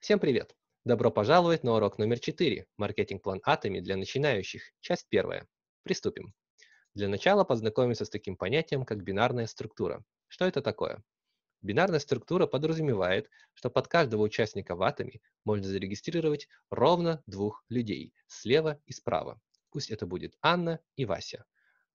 Всем привет! Добро пожаловать на урок номер 4 «Маркетинг-план Атоми для начинающих», часть первая. Приступим. Для начала познакомимся с таким понятием, как бинарная структура. Что это такое? Бинарная структура подразумевает, что под каждого участника в атоме можно зарегистрировать ровно двух людей, слева и справа. Пусть это будет Анна и Вася.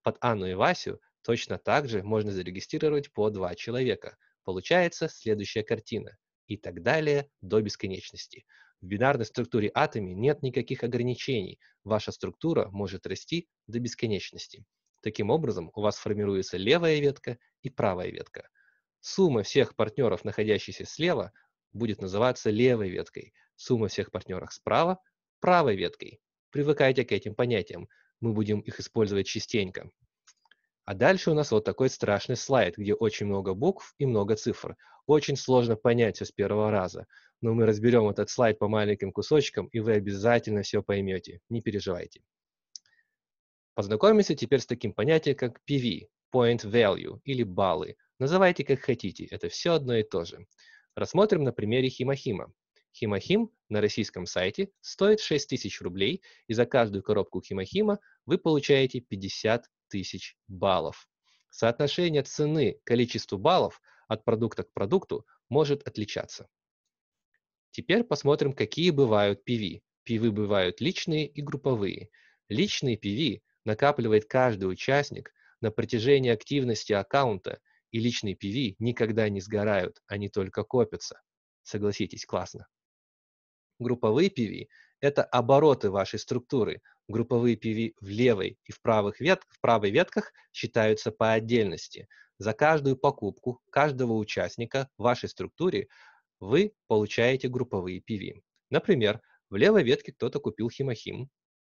Под Анну и Васю точно так же можно зарегистрировать по два человека. Получается следующая картина и так далее до бесконечности. В бинарной структуре атоме нет никаких ограничений. Ваша структура может расти до бесконечности. Таким образом, у вас формируется левая ветка и правая ветка. Сумма всех партнеров, находящихся слева, будет называться левой веткой. Сумма всех партнеров справа – правой веткой. Привыкайте к этим понятиям. Мы будем их использовать частенько. А дальше у нас вот такой страшный слайд, где очень много букв и много цифр. Очень сложно понять все с первого раза. Но мы разберем этот слайд по маленьким кусочкам, и вы обязательно все поймете. Не переживайте. Познакомимся теперь с таким понятием, как PV, Point Value, или баллы. Называйте как хотите, это все одно и то же. Рассмотрим на примере Химахима. Химахим на российском сайте стоит 6000 рублей, и за каждую коробку Химахима вы получаете 50 тысяч баллов. Соотношение цены к количеству баллов от продукта к продукту может отличаться. Теперь посмотрим, какие бывают PV. Пивы бывают личные и групповые. Личные PV накапливает каждый участник на протяжении активности аккаунта, и личные PV никогда не сгорают, они только копятся. Согласитесь, классно. Групповые PV это обороты вашей структуры. Групповые PV в левой и в, правых вет... в правой ветках считаются по отдельности. За каждую покупку каждого участника в вашей структуре вы получаете групповые PV. Например, в левой ветке кто-то купил химохим.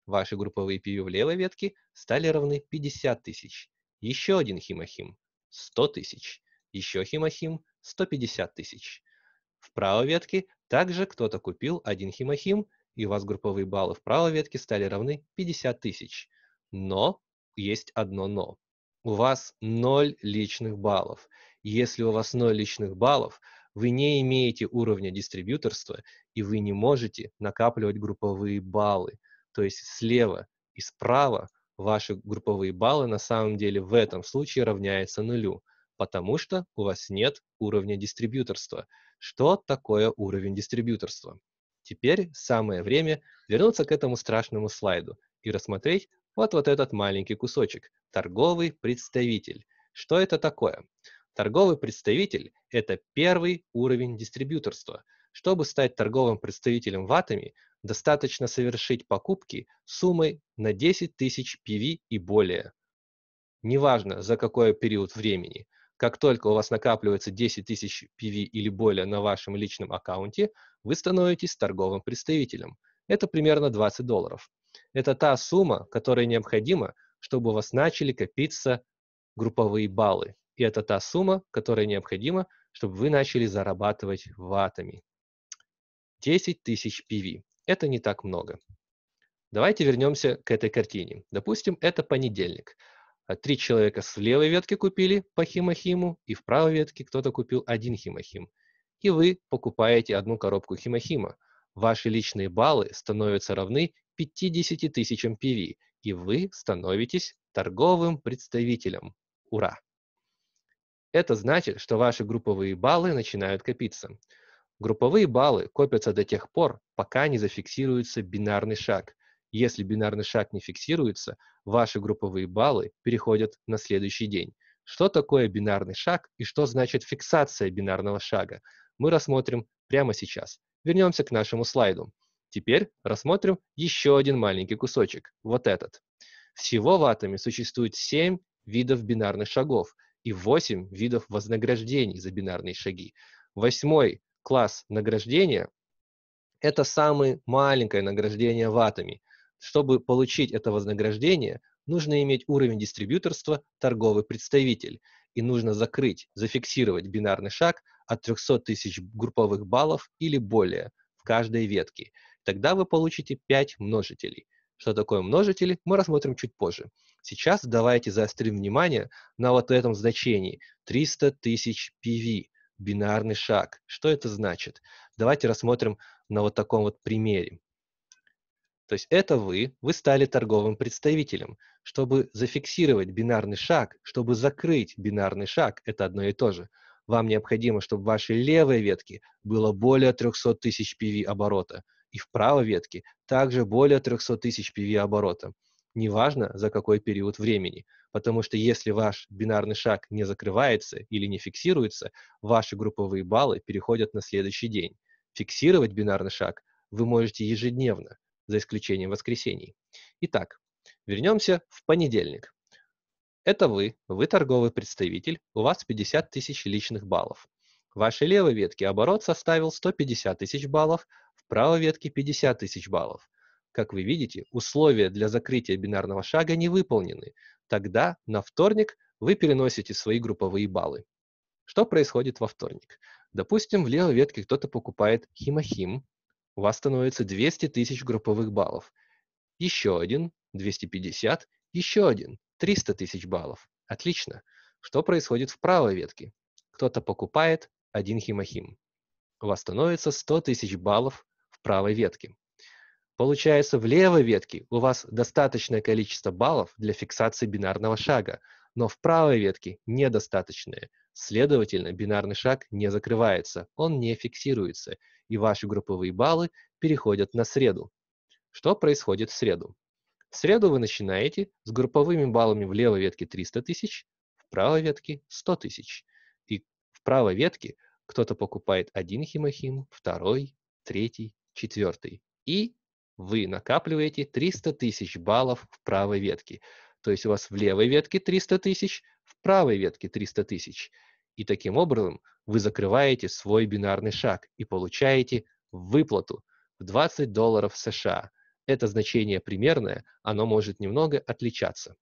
Ваши групповые PV в левой ветке стали равны 50 тысяч. Еще один химохим – 100 тысяч. Еще химохим – 150 тысяч. В правой ветке также кто-то купил один химохим и у вас групповые баллы в правой ветке стали равны 50 тысяч. Но есть одно но. У вас 0 личных баллов. Если у вас 0 личных баллов, вы не имеете уровня дистрибьюторства, и вы не можете накапливать групповые баллы. То есть слева и справа ваши групповые баллы на самом деле в этом случае равняются нулю, потому что у вас нет уровня дистрибьюторства. Что такое уровень дистрибьюторства? Теперь самое время вернуться к этому страшному слайду и рассмотреть вот вот этот маленький кусочек – торговый представитель. Что это такое? Торговый представитель – это первый уровень дистрибьюторства. Чтобы стать торговым представителем в Атоме, достаточно совершить покупки суммой на 10 тысяч PV и более. Неважно, за какой период времени – как только у вас накапливается 10 тысяч PV или более на вашем личном аккаунте, вы становитесь торговым представителем. Это примерно 20 долларов. Это та сумма, которая необходима, чтобы у вас начали копиться групповые баллы. И это та сумма, которая необходима, чтобы вы начали зарабатывать ватами. 10 тысяч PV. Это не так много. Давайте вернемся к этой картине. Допустим, это понедельник. А три человека с левой ветки купили по химохиму, и в правой ветке кто-то купил один химохим. И вы покупаете одну коробку химохима. Ваши личные баллы становятся равны 50 тысячам PV, и вы становитесь торговым представителем. Ура! Это значит, что ваши групповые баллы начинают копиться. Групповые баллы копятся до тех пор, пока не зафиксируется бинарный шаг, если бинарный шаг не фиксируется, ваши групповые баллы переходят на следующий день. Что такое бинарный шаг и что значит фиксация бинарного шага, мы рассмотрим прямо сейчас. Вернемся к нашему слайду. Теперь рассмотрим еще один маленький кусочек, вот этот. Всего в атоме существует 7 видов бинарных шагов и 8 видов вознаграждений за бинарные шаги. Восьмой класс награждения – это самое маленькое награждение в атоме – чтобы получить это вознаграждение, нужно иметь уровень дистрибьюторства торговый представитель, и нужно закрыть, зафиксировать бинарный шаг от 300 тысяч групповых баллов или более в каждой ветке. Тогда вы получите 5 множителей. Что такое множители, мы рассмотрим чуть позже. Сейчас давайте заострим внимание на вот этом значении 300 тысяч PV, бинарный шаг. Что это значит? Давайте рассмотрим на вот таком вот примере. То есть это вы, вы стали торговым представителем. Чтобы зафиксировать бинарный шаг, чтобы закрыть бинарный шаг, это одно и то же. Вам необходимо, чтобы в вашей левой ветке было более 300 тысяч PV оборота, и в правой ветке также более 300 тысяч PV оборота. Неважно, за какой период времени, потому что если ваш бинарный шаг не закрывается или не фиксируется, ваши групповые баллы переходят на следующий день. Фиксировать бинарный шаг вы можете ежедневно, за исключением воскресений. Итак, вернемся в понедельник. Это вы, вы торговый представитель, у вас 50 тысяч личных баллов. В вашей левой ветке оборот составил 150 тысяч баллов, в правой ветке 50 тысяч баллов. Как вы видите, условия для закрытия бинарного шага не выполнены. Тогда на вторник вы переносите свои групповые баллы. Что происходит во вторник? Допустим, в левой ветке кто-то покупает химохим, у вас становится 200 тысяч групповых баллов. Еще один, 250, еще один, 300 тысяч баллов. Отлично. Что происходит в правой ветке? Кто-то покупает один химохим. У вас становится 100 тысяч баллов в правой ветке. Получается, в левой ветке у вас достаточное количество баллов для фиксации бинарного шага, но в правой ветке недостаточное. Следовательно, бинарный шаг не закрывается, он не фиксируется и ваши групповые баллы переходят на среду. Что происходит в среду? В среду вы начинаете с групповыми баллами в левой ветке 300 тысяч, в правой ветке 100 тысяч. И в правой ветке кто-то покупает один химохим, второй, третий, четвертый. И вы накапливаете 300 тысяч баллов в правой ветке. То есть у вас в левой ветке 300 тысяч, в правой ветке 300 тысяч. И таким образом вы закрываете свой бинарный шаг и получаете выплату в 20 долларов США. Это значение примерное, оно может немного отличаться.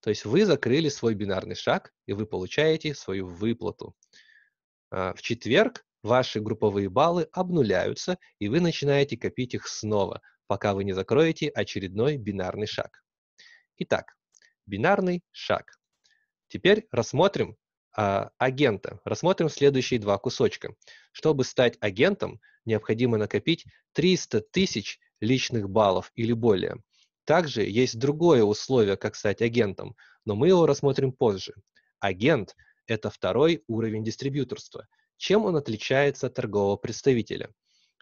То есть вы закрыли свой бинарный шаг, и вы получаете свою выплату. А, в четверг ваши групповые баллы обнуляются, и вы начинаете копить их снова, пока вы не закроете очередной бинарный шаг. Итак, бинарный шаг. Теперь рассмотрим, а, агента. Рассмотрим следующие два кусочка. Чтобы стать агентом, необходимо накопить 300 тысяч личных баллов или более. Также есть другое условие, как стать агентом, но мы его рассмотрим позже. Агент – это второй уровень дистрибьюторства. Чем он отличается от торгового представителя?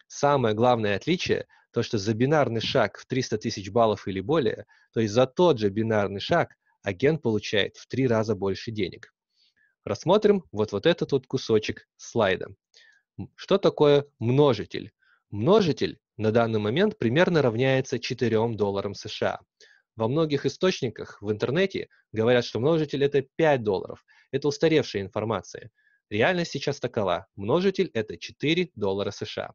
Самое главное отличие – то, что за бинарный шаг в 300 тысяч баллов или более, то есть за тот же бинарный шаг, агент получает в три раза больше денег. Рассмотрим вот, вот этот вот кусочек слайда. Что такое множитель? Множитель на данный момент примерно равняется 4 долларам США. Во многих источниках в интернете говорят, что множитель это 5 долларов. Это устаревшая информация. Реальность сейчас такова. Множитель это 4 доллара США.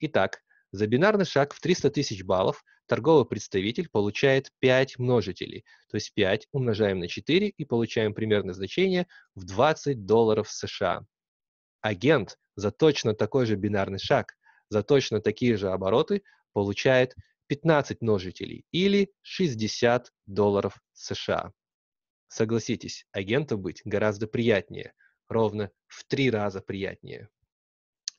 Итак, за бинарный шаг в 300 тысяч баллов торговый представитель получает 5 множителей, то есть 5 умножаем на 4 и получаем примерное значение в 20 долларов США. Агент за точно такой же бинарный шаг, за точно такие же обороты получает 15 множителей или 60 долларов США. Согласитесь, агента быть гораздо приятнее, ровно в три раза приятнее.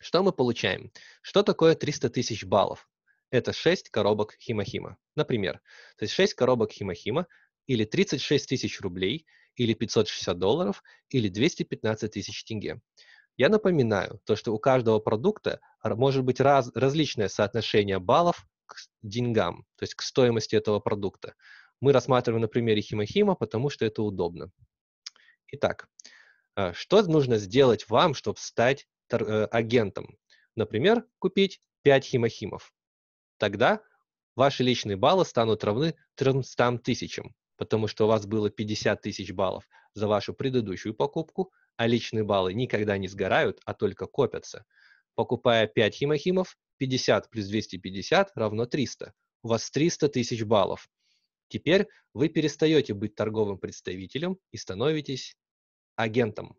Что мы получаем? Что такое 300 тысяч баллов? Это 6 коробок Химахима. Например, то есть 6 коробок Химахима или 36 тысяч рублей, или 560 долларов, или 215 тысяч тенге. Я напоминаю, то, что у каждого продукта может быть раз, различное соотношение баллов к деньгам, то есть к стоимости этого продукта. Мы рассматриваем на примере Химахима, потому что это удобно. Итак, э, что нужно сделать вам, чтобы стать Э, агентом. Например, купить 5 химохимов. Тогда ваши личные баллы станут равны 300 тысячам, потому что у вас было 50 тысяч баллов за вашу предыдущую покупку, а личные баллы никогда не сгорают, а только копятся. Покупая 5 химохимов, 50 плюс 250 равно 300. У вас 300 тысяч баллов. Теперь вы перестаете быть торговым представителем и становитесь агентом.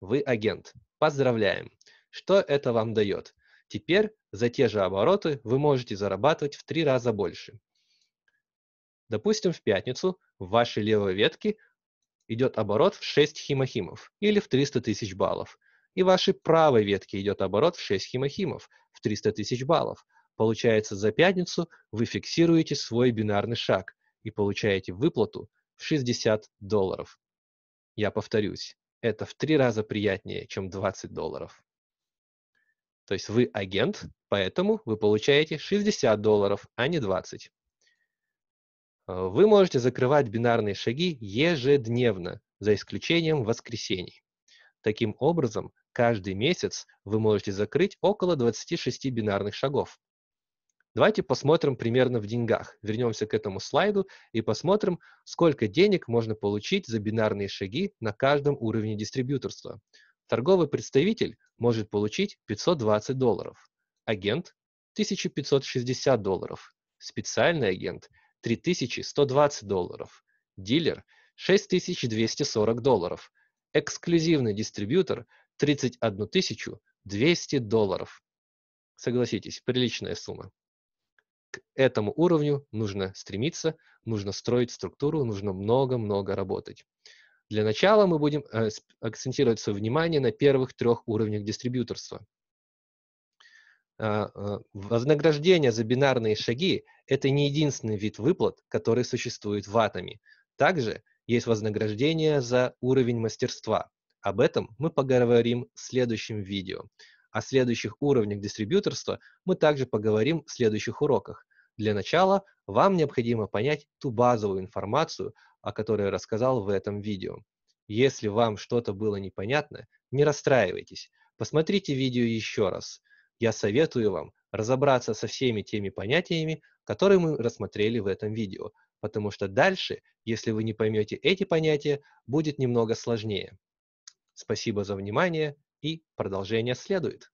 Вы агент. Поздравляем! Что это вам дает? Теперь за те же обороты вы можете зарабатывать в три раза больше. Допустим, в пятницу в вашей левой ветке идет оборот в 6 химохимов или в 300 тысяч баллов. И в вашей правой ветке идет оборот в 6 химохимов в 300 тысяч баллов. Получается, за пятницу вы фиксируете свой бинарный шаг и получаете выплату в 60 долларов. Я повторюсь, это в три раза приятнее, чем 20 долларов. То есть вы агент, поэтому вы получаете 60 долларов, а не 20. Э, вы можете закрывать бинарные шаги ежедневно, за исключением воскресений. Таким образом, каждый месяц вы можете закрыть около 26 бинарных шагов, Давайте посмотрим примерно в деньгах. Вернемся к этому слайду и посмотрим, сколько денег можно получить за бинарные шаги на каждом уровне дистрибьюторства. Торговый представитель может получить 520 долларов, агент – 1560 долларов, специальный агент – 3120 долларов, дилер – 6240 долларов, эксклюзивный дистрибьютор – 31200 долларов. Согласитесь, приличная сумма к этому уровню нужно стремиться, нужно строить структуру, нужно много-много работать. Для начала мы будем э, акцентировать свое внимание на первых трех уровнях дистрибьюторства. А, а, вознаграждение за бинарные шаги – это не единственный вид выплат, который существует в Атоме. Также есть вознаграждение за уровень мастерства. Об этом мы поговорим в следующем видео. О следующих уровнях дистрибьюторства мы также поговорим в следующих уроках. Для начала вам необходимо понять ту базовую информацию, о которой я рассказал в этом видео. Если вам что-то было непонятно, не расстраивайтесь, посмотрите видео еще раз. Я советую вам разобраться со всеми теми понятиями, которые мы рассмотрели в этом видео, потому что дальше, если вы не поймете эти понятия, будет немного сложнее. Спасибо за внимание и продолжение следует.